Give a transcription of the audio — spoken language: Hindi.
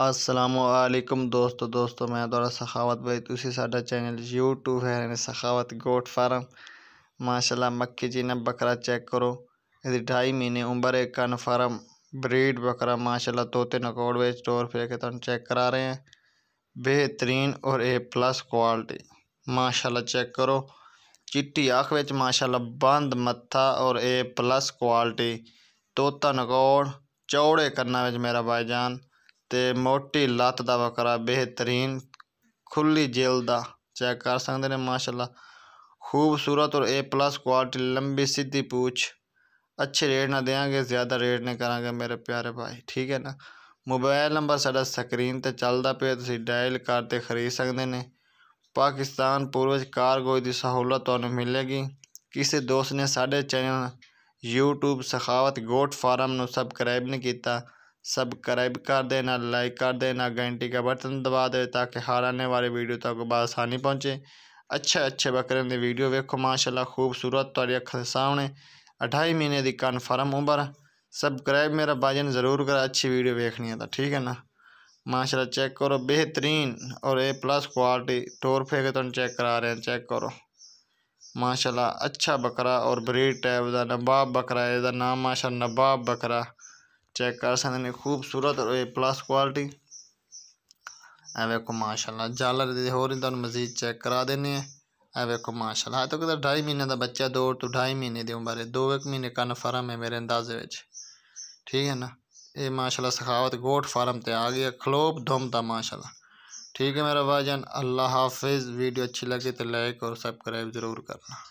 असलकुम दोस्तों दोस्तों मैं द्वारा सखावत भाई तुम्हें साडा चैनल यूट्यूब है सखावत गोट फार्म माशाला मक्के जी ने बकरा चेक करो ये ढाई महीने उम्र एक कन फार्म ब्रीड बकरा माशा तोते नकोड़ बेच टोर फिर के तुम चेक करा रहे हैं बेहतरीन और ए प्लस क्वालिटी माशाला चेक करो चिट्टी अख बच्च माशाला बंद मत्था और ए प्लस क्वालिटी तोता नकोड़ चौड़े कन्ना मेरा भाईजान तो मोटी लत का बकरा बेहतरीन खुली जेल का चेक कर सकते हैं माशाल्लाह खूबसूरत और ए प्लस क्वालिटी लंबी सीधी पूछ अच्छे रेट ना देंगे ज़्यादा रेट नहीं करा मेरे प्यारे भाई ठीक है ना मोबाइल नंबर साढ़ा स्क्रीन पर चलता पे तो डायल करते खरीद सकते हैं पाकिस्तान पूर्व कारगोज की सहूलत तो मिलेगी किसी दोस्त ने साढ़े channel YouTube Sakhawat goat farm subscribe नहीं किया सब्सक्राइब कर देना लाइक कर देना घंटी का बटन दबा दे ताकि हर आने वाले वीडियो तक बसानी पहुँचे अच्छे अच्छे बकरे की वीडियो वेखो माशाला खूबसूरत थोड़ी अख सामने अठाई महीने की कन्फर्म उम्र सबसक्राइब मेरा भाजन ज़रूर करा अच्छी वीडियो देखनी है तो ठीक है ना माशाला चेक करो बेहतरीन और ए प्लस क्वालिटी टोर फेक तुम चेक करा रहे हैं चेक करो माशाला अच्छा बकरा और ब्रीड टाइप का नबाब बकरा नाम माशा नबाब बकरा चेक कर सकते हैं खूबसूरत और प्लस क्वालिटी ए वेखो माशाल्लाह जालर हो रही तुम मजीद चेक करा दें वेखो माशाल्लाह तो कहते ढाई महीने का बच्चा दो तो ढाई महीने की उम्र है दो एक महीने का फर्म है मेरे अंदाजे ठीक है ना ये माशाला सखावत गोट फार्म आ गया खलोप धुम था माशाला ठीक है मेरा भाईजान अल्लाह हाफिज़ वीडियो अच्छी लगी तो लाइक और सबसक्राइब ज़रूर करना